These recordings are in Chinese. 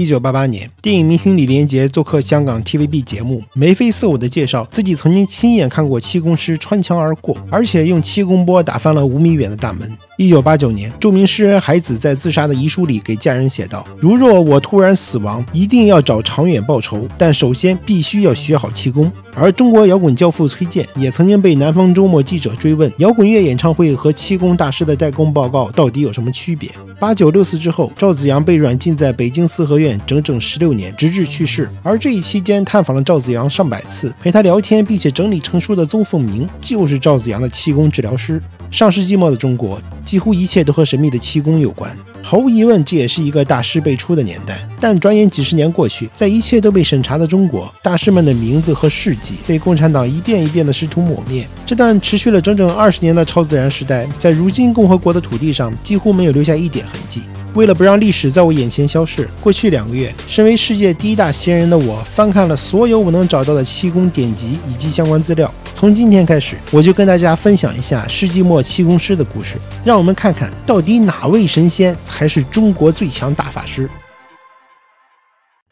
一九八八年，电影明星李连杰做客香港 TVB 节目，眉飞色舞地介绍自己曾经亲眼看过气功师穿墙而过，而且用气功波打翻了五米远的大门。一九八九年，著名诗人海子在自杀的遗书里给家人写道：“如若我突然死亡，一定要找长远报仇，但首先必须要学好气功。”而中国摇滚教父崔健也曾经被《南方周末》记者追问：“摇滚乐演唱会和气功大师的代工报告到底有什么区别？”八九六四之后，赵子阳被软禁在北京四合院整整十六年，直至去世。而这一期间，探访了赵子阳上百次，陪他聊天，并且整理成书的宗凤鸣，就是赵子阳的气功治疗师。上世纪末的中国。几乎一切都和神秘的气功有关。毫无疑问，这也是一个大师辈出的年代。但转眼几十年过去，在一切都被审查的中国，大师们的名字和事迹被共产党一遍一遍的试图抹灭。这段持续了整整二十年的超自然时代，在如今共和国的土地上，几乎没有留下一点痕迹。为了不让历史在我眼前消逝，过去两个月，身为世界第一大仙人的我，翻看了所有我能找到的气功典籍以及相关资料。从今天开始，我就跟大家分享一下世纪末气功师的故事，让我们看看到底哪位神仙才是中国最强大法师。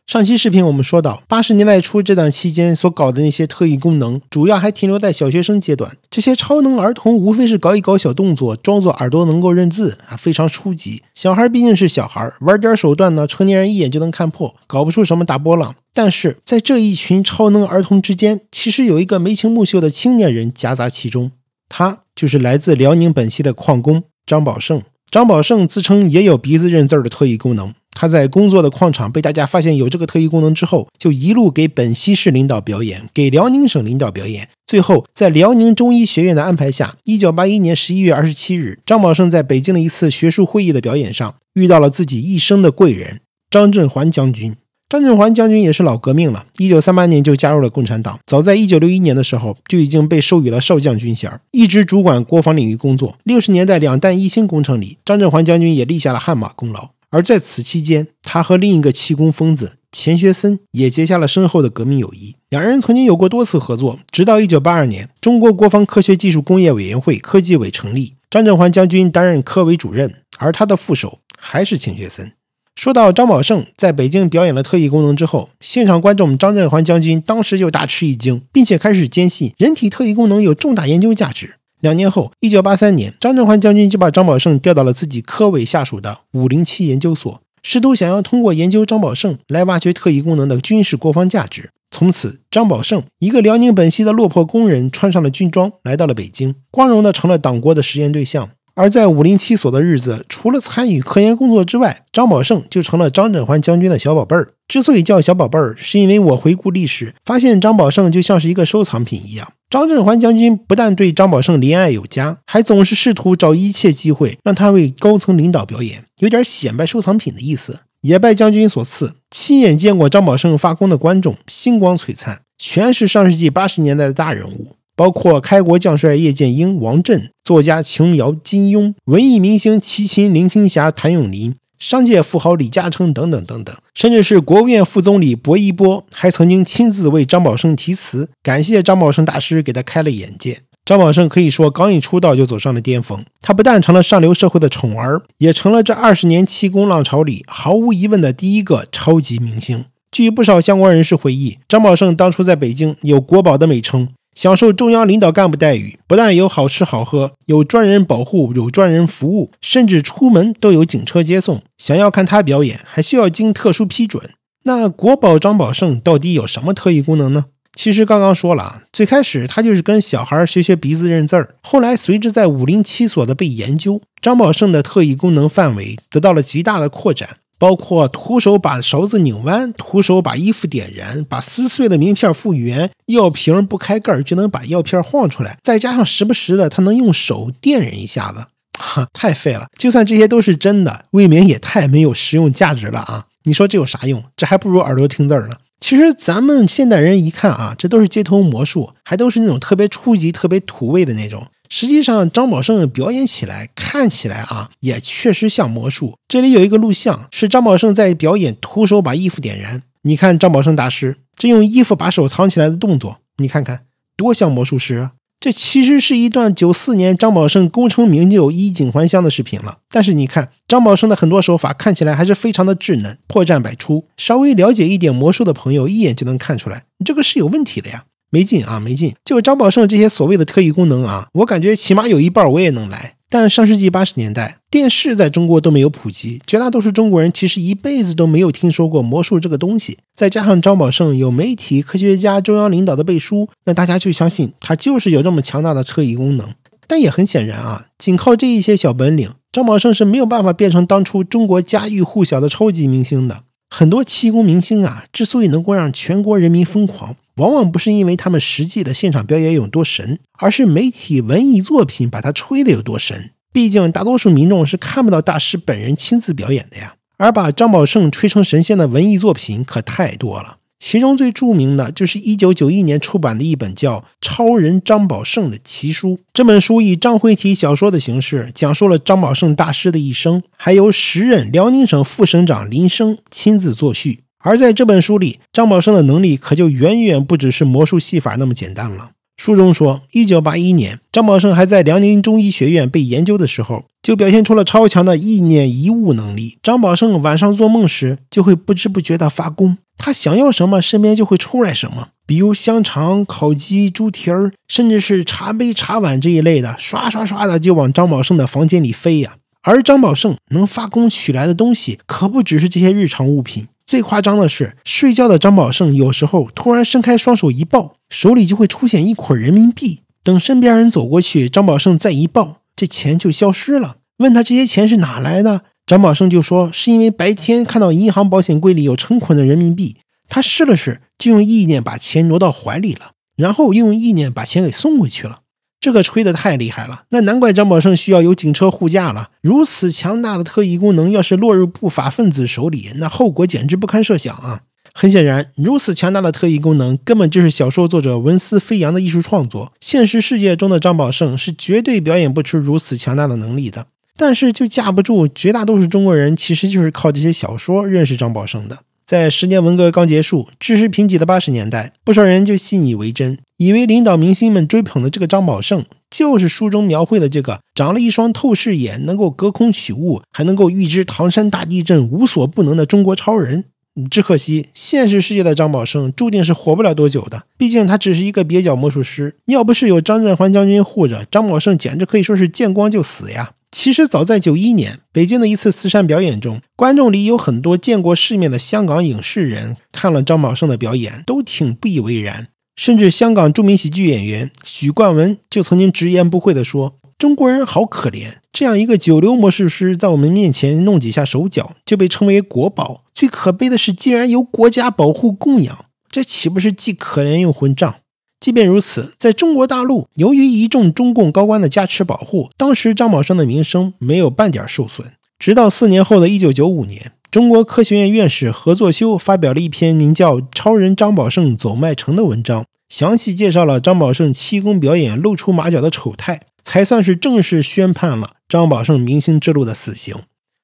上期视频我们说到，八十年代初这段期间所搞的那些特异功能，主要还停留在小学生阶段。这些超能儿童无非是搞一搞小动作，装作耳朵能够认字啊，非常初级。小孩毕竟是小孩，玩点手段呢，成年人一眼就能看破，搞不出什么大波浪。但是在这一群超能儿童之间，其实有一个眉清目秀的青年人夹杂其中，他就是来自辽宁本溪的矿工张宝胜。张宝胜自称也有鼻子认字儿的特异功能。他在工作的矿场被大家发现有这个特异功能之后，就一路给本溪市领导表演，给辽宁省领导表演。最后，在辽宁中医学院的安排下，一九八一年十一月二十七日，张宝胜在北京的一次学术会议的表演上，遇到了自己一生的贵人张振环将军。张振环将军也是老革命了，一九三八年就加入了共产党。早在一九六一年的时候，就已经被授予了少将军衔，一直主管国防领域工作。六十年代“两弹一星”工程里，张振环将军也立下了汗马功劳。而在此期间，他和另一个气功疯子钱学森也结下了深厚的革命友谊。两人曾经有过多次合作。直到一九八二年，中国国防科学技术工业委员会（科技委）成立，张振环将军担任科委主任，而他的副手还是钱学森。说到张宝胜在北京表演了特异功能之后，现场观众张振环将军当时就大吃一惊，并且开始坚信人体特异功能有重大研究价值。两年后，一九八三年，张振环将军就把张宝胜调到了自己科委下属的五零七研究所，试图想要通过研究张宝胜来挖掘特异功能的军事国防价值。从此，张宝胜一个辽宁本溪的落魄工人，穿上了军装，来到了北京，光荣的成了党国的实验对象。而在五零七所的日子，除了参与科研工作之外，张宝胜就成了张振环将军的小宝贝儿。之所以叫小宝贝儿，是因为我回顾历史，发现张宝胜就像是一个收藏品一样。张振环将军不但对张宝胜怜爱有加，还总是试图找一切机会让他为高层领导表演，有点显摆收藏品的意思。也拜将军所赐，亲眼见过张宝胜发功的观众星光璀璨，全是上世纪八十年代的大人物，包括开国将帅叶剑英、王震。作家琼瑶、金庸、文艺明星齐秦、林青霞、谭咏麟、商界富豪李嘉诚等等等等，甚至是国务院副总理薄一波还曾经亲自为张宝胜题词，感谢张宝胜大师给他开了眼界。张宝胜可以说刚一出道就走上了巅峰，他不但成了上流社会的宠儿，也成了这二十年气功浪潮里毫无疑问的第一个超级明星。据不少相关人士回忆，张宝胜当初在北京有“国宝”的美称。享受中央领导干部待遇，不但有好吃好喝，有专人保护，有专人服务，甚至出门都有警车接送。想要看他表演，还需要经特殊批准。那国宝张宝胜到底有什么特异功能呢？其实刚刚说了，啊，最开始他就是跟小孩学学鼻子认字儿，后来随之在五零七所的被研究，张宝胜的特异功能范围得到了极大的扩展。包括徒手把勺子拧弯，徒手把衣服点燃，把撕碎的名片复原，药瓶不开盖就能把药片晃出来，再加上时不时的他能用手电人一下子，哈，太废了。就算这些都是真的，未免也太没有实用价值了啊！你说这有啥用？这还不如耳朵听字儿呢。其实咱们现代人一看啊，这都是街头魔术，还都是那种特别初级、特别土味的那种。实际上，张宝胜表演起来，看起来啊，也确实像魔术。这里有一个录像，是张宝胜在表演徒手把衣服点燃。你看张宝胜大师这用衣服把手藏起来的动作，你看看多像魔术师！这其实是一段九四年张宝胜功成名就衣锦还乡的视频了。但是你看张宝胜的很多手法，看起来还是非常的稚嫩，破绽百出。稍微了解一点魔术的朋友，一眼就能看出来，你这个是有问题的呀。没劲啊，没劲！就张宝胜这些所谓的特异功能啊，我感觉起码有一半我也能来。但上世纪八十年代，电视在中国都没有普及，绝大多数中国人其实一辈子都没有听说过魔术这个东西。再加上张宝胜有媒体、科学家、中央领导的背书，那大家就相信他就是有这么强大的特异功能。但也很显然啊，仅靠这一些小本领，张宝胜是没有办法变成当初中国家喻户晓的超级明星的。很多气功明星啊，之所以能够让全国人民疯狂，往往不是因为他们实际的现场表演有多神，而是媒体文艺作品把他吹得有多神。毕竟大多数民众是看不到大师本人亲自表演的呀。而把张宝胜吹成神仙的文艺作品可太多了，其中最著名的就是一九九一年出版的一本叫《超人张宝胜》的奇书。这本书以章回体小说的形式讲述了张宝胜大师的一生，还由时任辽宁省副省长林生亲自作序。而在这本书里，张宝胜的能力可就远远不只是魔术戏法那么简单了。书中说，一九八一年，张宝胜还在辽宁中医学院被研究的时候，就表现出了超强的意念移物能力。张宝胜晚上做梦时，就会不知不觉地发功，他想要什么，身边就会出来什么，比如香肠、烤鸡、猪蹄儿，甚至是茶杯、茶碗这一类的，刷刷刷的就往张宝胜的房间里飞呀。而张宝胜能发功取来的东西，可不只是这些日常物品。最夸张的是，睡觉的张宝胜有时候突然伸开双手一抱，手里就会出现一捆人民币。等身边人走过去，张宝胜再一抱，这钱就消失了。问他这些钱是哪来的，张宝胜就说是因为白天看到银行保险柜里有成捆的人民币，他试了试，就用意念把钱挪到怀里了，然后又用意念把钱给送回去了。这个吹的太厉害了，那难怪张宝胜需要有警车护驾了。如此强大的特异功能，要是落入不法分子手里，那后果简直不堪设想啊！很显然，如此强大的特异功能根本就是小说作者文思飞扬的艺术创作，现实世界中的张宝胜是绝对表演不出如此强大的能力的。但是，就架不住绝大多数中国人其实就是靠这些小说认识张宝胜的。在十年文革刚结束、知识贫瘠的八十年代，不少人就信以为真，以为领导明星们追捧的这个张宝胜，就是书中描绘的这个长了一双透视眼、能够隔空取物、还能够预知唐山大地震、无所不能的中国超人。只可惜，现实世界的张宝胜注定是活不了多久的，毕竟他只是一个蹩脚魔术师。要不是有张振环将军护着，张宝胜简直可以说是见光就死呀。其实早在九一年，北京的一次慈善表演中，观众里有很多见过世面的香港影视人，看了张宝胜的表演，都挺不以为然。甚至香港著名喜剧演员许冠文就曾经直言不讳地说：“中国人好可怜，这样一个九流魔术师在我们面前弄几下手脚，就被称为国宝。最可悲的是，竟然由国家保护供养，这岂不是既可怜又混账？”即便如此，在中国大陆，由于一众中共高官的加持保护，当时张宝胜的名声没有半点受损。直到四年后的1995年，中国科学院院士何作修发表了一篇名叫《超人张宝胜走麦城》的文章，详细介绍了张宝胜气功表演露出马脚的丑态，才算是正式宣判了张宝胜明星之路的死刑。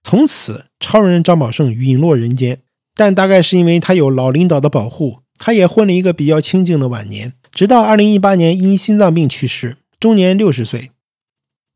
从此，超人张宝胜陨落人间。但大概是因为他有老领导的保护，他也混了一个比较清静的晚年。直到二零一八年因心脏病去世，终年六十岁。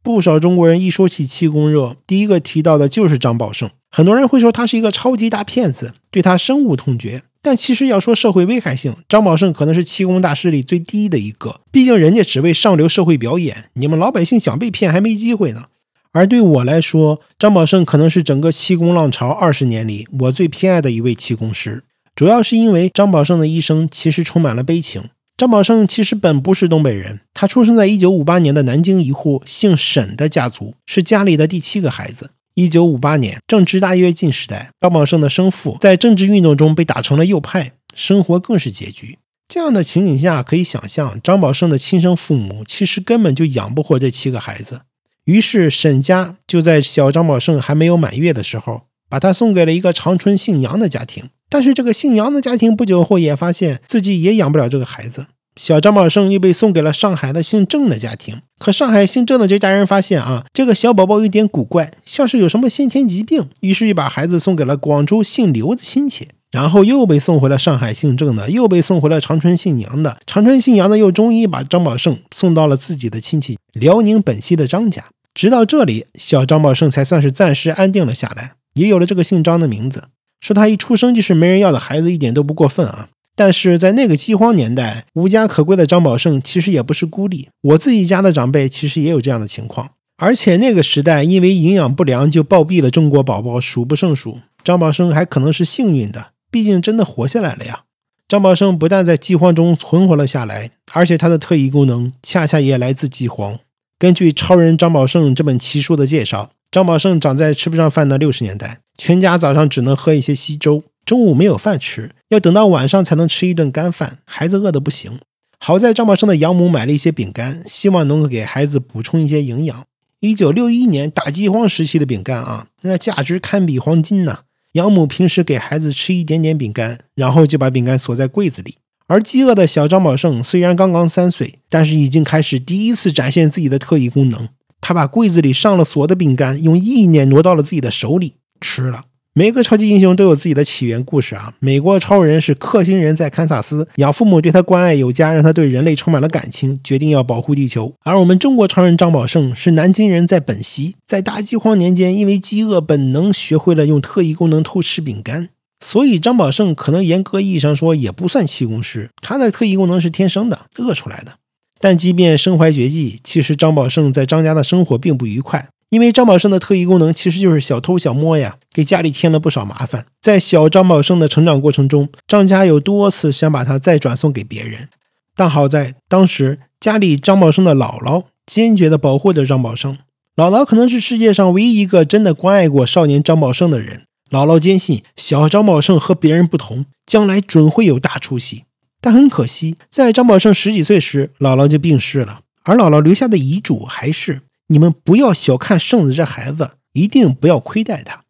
不少中国人一说起气功热，第一个提到的就是张宝胜。很多人会说他是一个超级大骗子，对他深恶痛绝。但其实要说社会危害性，张宝胜可能是气功大师里最低的一个，毕竟人家只为上流社会表演，你们老百姓想被骗还没机会呢。而对我来说，张宝胜可能是整个气功浪潮二十年里我最偏爱的一位气功师，主要是因为张宝胜的一生其实充满了悲情。张宝胜其实本不是东北人，他出生在一九五八年的南京一户姓沈的家族，是家里的第七个孩子。一九五八年正值大跃进时代，张宝胜的生父在政治运动中被打成了右派，生活更是拮据。这样的情景下，可以想象张宝胜的亲生父母其实根本就养不活这七个孩子。于是，沈家就在小张宝胜还没有满月的时候，把他送给了一个长春姓杨的家庭。但是这个姓杨的家庭不久后也发现自己也养不了这个孩子，小张宝胜又被送给了上海的姓郑的家庭。可上海姓郑的这家人发现啊，这个小宝宝有点古怪，像是有什么先天疾病，于是就把孩子送给了广州姓刘的亲戚，然后又被送回了上海姓郑的，又被送回了长春姓杨的。长春姓杨的又终于把张宝胜送到了自己的亲戚辽宁本溪的张家。直到这里，小张宝胜才算是暂时安定了下来，也有了这个姓张的名字。说他一出生就是没人要的孩子，一点都不过分啊！但是在那个饥荒年代，无家可归的张宝胜其实也不是孤立。我自己家的长辈其实也有这样的情况，而且那个时代因为营养不良就暴毙的中国宝宝数不胜数。张宝胜还可能是幸运的，毕竟真的活下来了呀！张宝胜不但在饥荒中存活了下来，而且他的特异功能恰恰也来自饥荒。根据《超人张宝胜》这本奇书的介绍，张宝胜长在吃不上饭的六十年代。全家早上只能喝一些稀粥，中午没有饭吃，要等到晚上才能吃一顿干饭。孩子饿得不行，好在张宝胜的养母买了一些饼干，希望能够给孩子补充一些营养。一九六一年大饥荒时期的饼干啊，那价值堪比黄金呢。养母平时给孩子吃一点点饼干，然后就把饼干锁在柜子里。而饥饿的小张宝胜虽然刚刚三岁，但是已经开始第一次展现自己的特异功能。他把柜子里上了锁的饼干用意念挪到了自己的手里。吃了。每个超级英雄都有自己的起源故事啊。美国超人是氪星人在堪萨斯，养父母对他关爱有加，让他对人类充满了感情，决定要保护地球。而我们中国超人张宝胜是南京人在本溪，在大饥荒年间，因为饥饿本能学会了用特异功能偷吃饼干，所以张宝胜可能严格意义上说也不算气功师，他的特异功能是天生的，饿出来的。但即便身怀绝技，其实张宝胜在张家的生活并不愉快。因为张宝胜的特异功能其实就是小偷小摸呀，给家里添了不少麻烦。在小张宝胜的成长过程中，张家有多次想把他再转送给别人，但好在当时家里张宝胜的姥姥坚决地保护着张宝胜。姥姥可能是世界上唯一一个真的关爱过少年张宝胜的人。姥姥坚信小张宝胜和别人不同，将来准会有大出息。但很可惜，在张宝胜十几岁时，姥姥就病逝了，而姥姥留下的遗嘱还是。你们不要小看圣子这孩子，一定不要亏待他。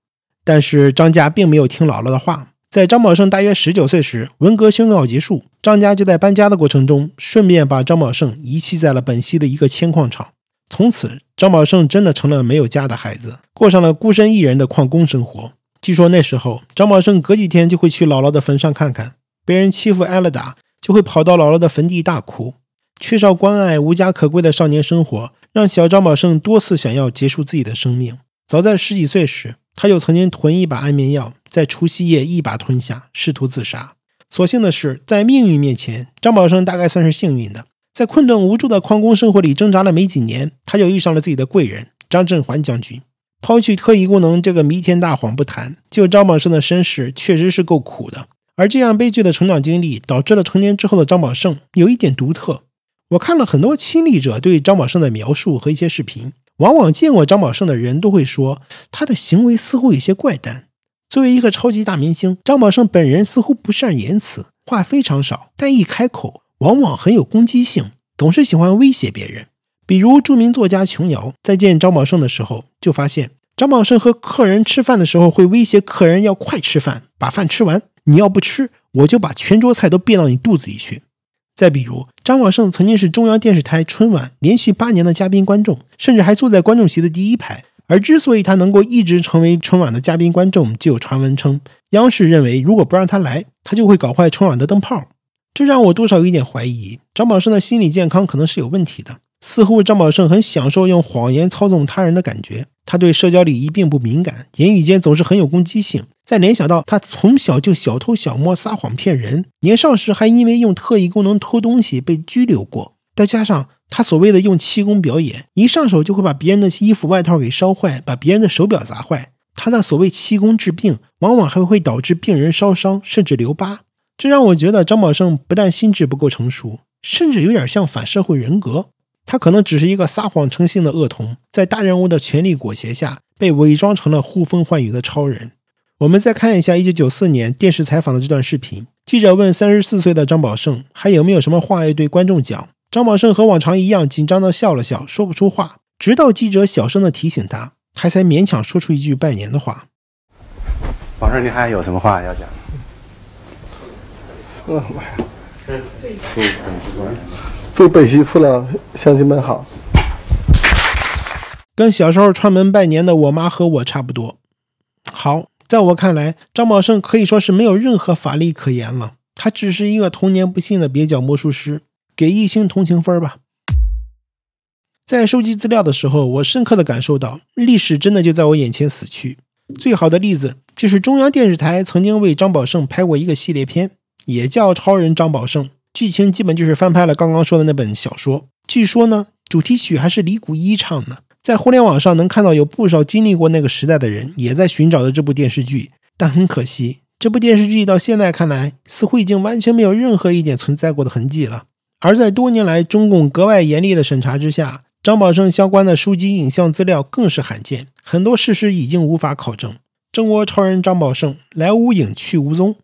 但是张家并没有听姥姥的话，在张宝胜大约十九岁时，文革宣告结束，张家就在搬家的过程中，顺便把张宝胜遗弃在了本溪的一个铅矿厂。从此，张宝胜真的成了没有家的孩子，过上了孤身一人的矿工生活。据说那时候，张宝胜隔几天就会去姥姥的坟上看看，被人欺负挨了打，就会跑到姥姥的坟地大哭。缺少关爱、无家可归的少年生活。让小张宝胜多次想要结束自己的生命。早在十几岁时，他就曾经囤一把安眠药，在除夕夜一把吞下，试图自杀。所幸的是，在命运面前，张宝胜大概算是幸运的。在困顿无助的矿工生活里挣扎了没几年，他就遇上了自己的贵人张振环将军。抛去特异功能这个弥天大谎不谈，就张宝胜的身世，确实是够苦的。而这样悲剧的成长经历，导致了成年之后的张宝胜有一点独特。我看了很多亲历者对张宝胜的描述和一些视频，往往见过张宝胜的人都会说，他的行为似乎有些怪诞。作为一个超级大明星，张宝胜本人似乎不善言辞，话非常少，但一开口往往很有攻击性，总是喜欢威胁别人。比如著名作家琼瑶在见张宝胜的时候，就发现张宝胜和客人吃饭的时候会威胁客人要快吃饭，把饭吃完。你要不吃，我就把全桌菜都变到你肚子里去。再比如，张宝胜曾经是中央电视台春晚连续八年的嘉宾观众，甚至还坐在观众席的第一排。而之所以他能够一直成为春晚的嘉宾观众，就有传闻称，央视认为如果不让他来，他就会搞坏春晚的灯泡。这让我多少有点怀疑，张宝胜的心理健康可能是有问题的。似乎张宝胜很享受用谎言操纵他人的感觉，他对社交礼仪并不敏感，言语间总是很有攻击性。再联想到他从小就小偷小摸、撒谎骗人，年少时还因为用特异功能偷东西被拘留过，再加上他所谓的用气功表演，一上手就会把别人的衣服、外套给烧坏，把别人的手表砸坏。他的所谓气功治病，往往还会导致病人烧伤甚至留疤。这让我觉得张宝胜不但心智不够成熟，甚至有点像反社会人格。他可能只是一个撒谎成性的恶童，在大人物的权力裹挟下，被伪装成了呼风唤雨的超人。我们再看一下一九九四年电视采访的这段视频。记者问三十四岁的张宝胜还有没有什么话要对观众讲，张宝胜和往常一样紧张的笑了笑，说不出话，直到记者小声的提醒他，他才勉强说出一句拜年的话。宝胜，你还有什么话要讲？呃，妈呀，嗯，这很祝北西父老乡亲们好。跟小时候串门拜年的我妈和我差不多。好，在我看来，张宝胜可以说是没有任何法力可言了，他只是一个童年不幸的蹩脚魔术师，给一星同情分儿吧。在收集资料的时候，我深刻地感受到，历史真的就在我眼前死去。最好的例子就是中央电视台曾经为张宝胜拍过一个系列片，也叫《超人张宝胜》。剧情基本就是翻拍了刚刚说的那本小说。据说呢，主题曲还是李谷一唱的。在互联网上能看到有不少经历过那个时代的人也在寻找着这部电视剧，但很可惜，这部电视剧到现在看来似乎已经完全没有任何一点存在过的痕迹了。而在多年来中共格外严厉的审查之下，张宝胜相关的书籍、影像资料更是罕见，很多事实已经无法考证。中国超人张宝胜来无影去无踪。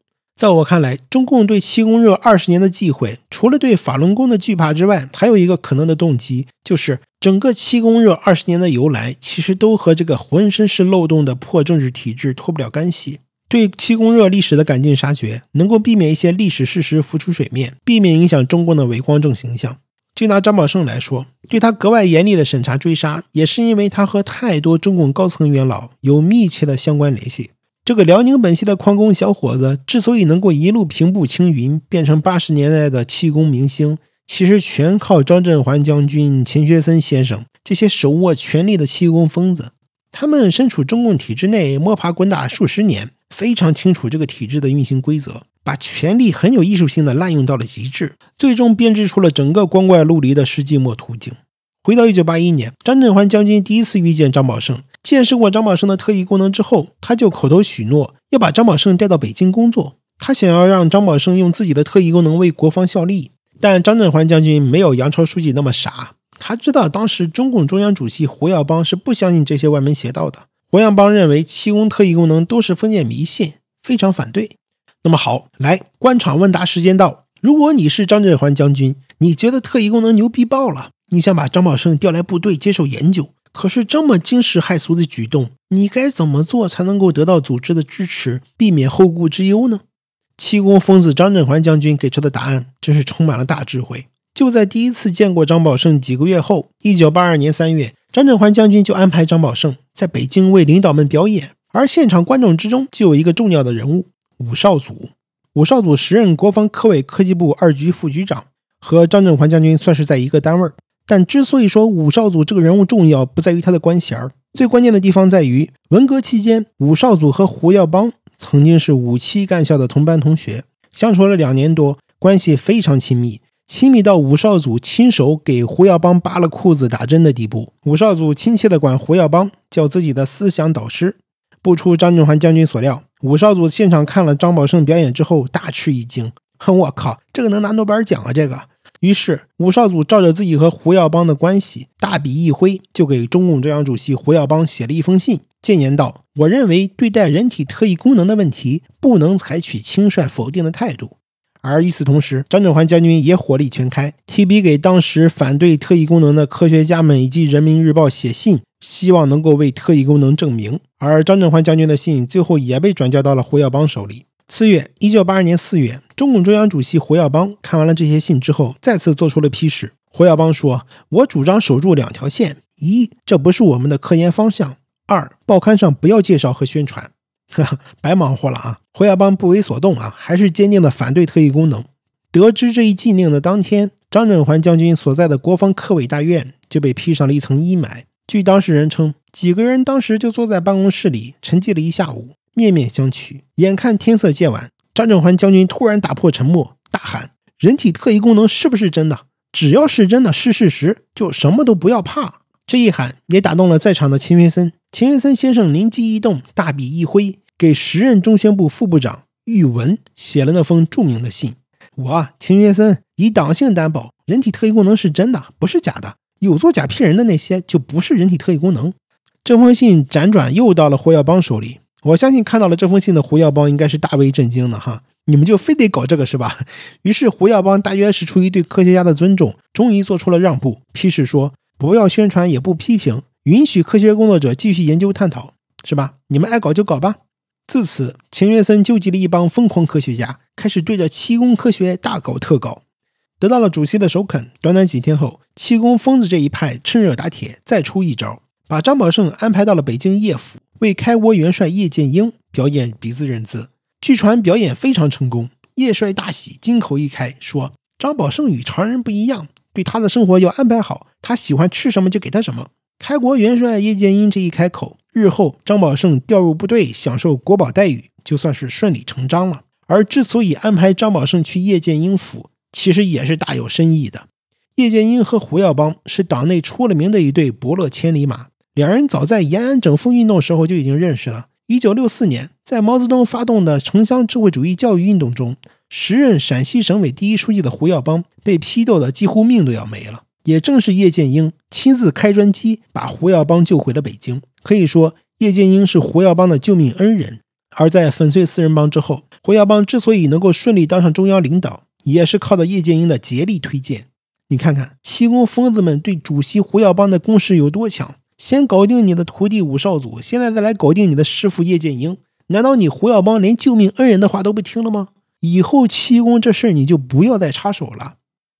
在我看来，中共对七公热二十年的忌讳，除了对法轮功的惧怕之外，还有一个可能的动机，就是整个七公热二十年的由来，其实都和这个浑身是漏洞的破政治体制脱不了干系。对七公热历史的赶尽杀绝，能够避免一些历史事实浮出水面，避免影响中共的伪光正形象。就拿张宝胜来说，对他格外严厉的审查追杀，也是因为他和太多中共高层元老有密切的相关联系。这个辽宁本溪的矿工小伙子之所以能够一路平步青云，变成八十年代的气功明星，其实全靠张振环将军、钱学森先生这些手握权力的气功疯子。他们身处中共体制内，摸爬滚打数十年，非常清楚这个体制的运行规则，把权力很有艺术性的滥用到了极致，最终编织出了整个光怪陆离的世纪末图景。回到一九八一年，张振环将军第一次遇见张宝胜。见识过张宝胜的特异功能之后，他就口头许诺要把张宝胜带到北京工作。他想要让张宝胜用自己的特异功能为国防效力。但张振环将军没有杨超书记那么傻，他知道当时中共中央主席胡耀邦是不相信这些歪门邪道的。胡耀邦认为气功特异功能都是封建迷信，非常反对。那么好，来官场问答时间到。如果你是张振环将军，你觉得特异功能牛逼爆了？你想把张宝胜调来部队接受研究？可是这么惊世骇俗的举动，你该怎么做才能够得到组织的支持，避免后顾之忧呢？七公疯子张振环将军给出的答案真是充满了大智慧。就在第一次见过张宝胜几个月后，一九八二年三月，张振环将军就安排张宝胜在北京为领导们表演，而现场观众之中就有一个重要的人物——武少祖。武少祖时任国防科委科技部二局副局长，和张振环将军算是在一个单位儿。但之所以说武少祖这个人物重要，不在于他的官衔儿，最关键的地方在于文革期间，武少祖和胡耀邦曾经是五七干校的同班同学，相处了两年多，关系非常亲密，亲密到武少祖亲手给胡耀邦扒了裤子打针的地步。武少祖亲切地管胡耀邦叫自己的思想导师。不出张震寰将军所料，武少祖现场看了张宝胜表演之后，大吃一惊，哼，我靠，这个能拿诺贝尔奖啊，这个！于是，武少祖照着自己和胡耀邦的关系，大笔一挥，就给中共中央主席胡耀邦写了一封信，建言道：“我认为，对待人体特异功能的问题，不能采取轻率否定的态度。”而与此同时，张振环将军也火力全开，提笔给当时反对特异功能的科学家们以及《人民日报》写信，希望能够为特异功能正名。而张振环将军的信最后也被转交到了胡耀邦手里。次月，一九八二年四月。中共中央主席胡耀邦看完了这些信之后，再次做出了批示。胡耀邦说：“我主张守住两条线：一，这不是我们的科研方向；二，报刊上不要介绍和宣传，白忙活了啊。”胡耀邦不为所动啊，还是坚定的反对特异功能。得知这一禁令的当天，张震寰将军所在的国防科委大院就被披上了一层阴霾。据当事人称，几个人当时就坐在办公室里，沉寂了一下午，面面相觑，眼看天色渐晚。张振环将军突然打破沉默，大喊：“人体特异功能是不是真的？只要是真的，是事实，就什么都不要怕。”这一喊也打动了在场的秦云森。秦云森先生灵机一动，大笔一挥，给时任中宣部副部长郁文写了那封著名的信：“我秦学森以党性担保，人体特异功能是真的，不是假的。有做假骗人的那些，就不是人体特异功能。”这封信辗转又到了霍耀邦手里。我相信看到了这封信的胡耀邦应该是大为震惊的哈，你们就非得搞这个是吧？于是胡耀邦大约是出于对科学家的尊重，终于做出了让步，批示说不要宣传，也不批评，允许科学工作者继续研究探讨，是吧？你们爱搞就搞吧。自此，钱学森纠集了一帮疯狂科学家，开始对着气功科学大搞特搞。得到了主席的首肯，短短几天后，气功疯子这一派趁热打铁，再出一招，把张宝胜安排到了北京叶府。为开国元帅叶剑英表演鼻子认字，据传表演非常成功。叶帅大喜，金口一开说：“张宝胜与常人不一样，对他的生活要安排好，他喜欢吃什么就给他什么。”开国元帅叶剑英这一开口，日后张宝胜调入部队，享受国宝待遇，就算是顺理成章了。而之所以安排张宝胜去叶剑英府，其实也是大有深意的。叶剑英和胡耀邦是党内出了名的一对伯乐千里马。两人早在延安整风运动时候就已经认识了。一九六四年，在毛泽东发动的城乡社会主义教育运动中，时任陕西省委第一书记的胡耀邦被批斗的几乎命都要没了。也正是叶剑英亲自开专机把胡耀邦救回了北京。可以说，叶剑英是胡耀邦的救命恩人。而在粉碎四人帮之后，胡耀邦之所以能够顺利当上中央领导，也是靠的叶剑英的竭力推荐。你看看七公疯子们对主席胡耀邦的攻势有多强。先搞定你的徒弟武少祖，现在再来搞定你的师傅叶剑英。难道你胡耀邦连救命恩人的话都不听了吗？以后气功这事儿你就不要再插手了。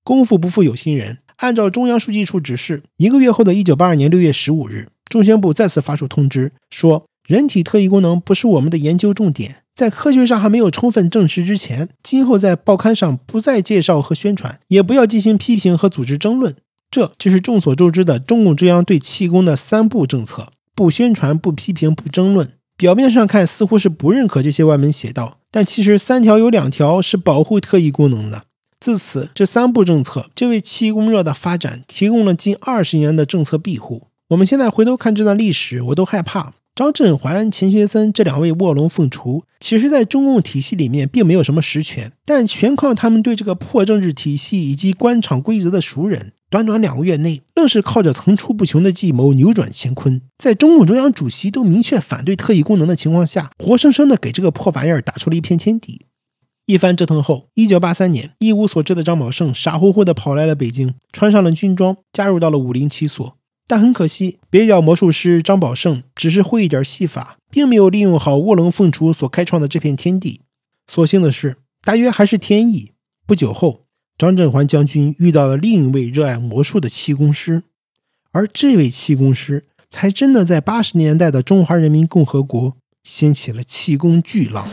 功夫不负有心人，按照中央书记处指示，一个月后的一九八二年六月十五日，中宣部再次发出通知，说人体特异功能不是我们的研究重点，在科学上还没有充分证实之前，今后在报刊上不再介绍和宣传，也不要进行批评和组织争论。这就是众所周知的中共中央对气功的三不政策：不宣传、不批评、不争论。表面上看，似乎是不认可这些歪门邪道，但其实三条有两条是保护特异功能的。自此，这三不政策就为气功热的发展提供了近二十年的政策庇护。我们现在回头看这段历史，我都害怕。张振环、钱学森这两位卧龙凤雏，其实，在中共体系里面并没有什么实权，但全靠他们对这个破政治体系以及官场规则的熟人。短短两个月内，愣是靠着层出不穷的计谋扭转乾坤。在中共中央主席都明确反对特异功能的情况下，活生生的给这个破玩意儿打出了一片天地。一番折腾后，一九八三年，一无所知的张宝胜傻乎乎的跑来了北京，穿上了军装，加入到了五零七所。但很可惜，蹩脚魔术师张宝胜只是会一点戏法，并没有利用好卧龙凤雏所开创的这片天地。所幸的是，大约还是天意，不久后。张振环将军遇到了另一位热爱魔术的气功师，而这位气功师才真的在八十年代的中华人民共和国掀起了气功巨浪。